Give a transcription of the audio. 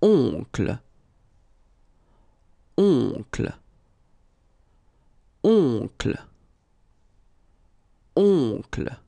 oncle, oncle, oncle, oncle.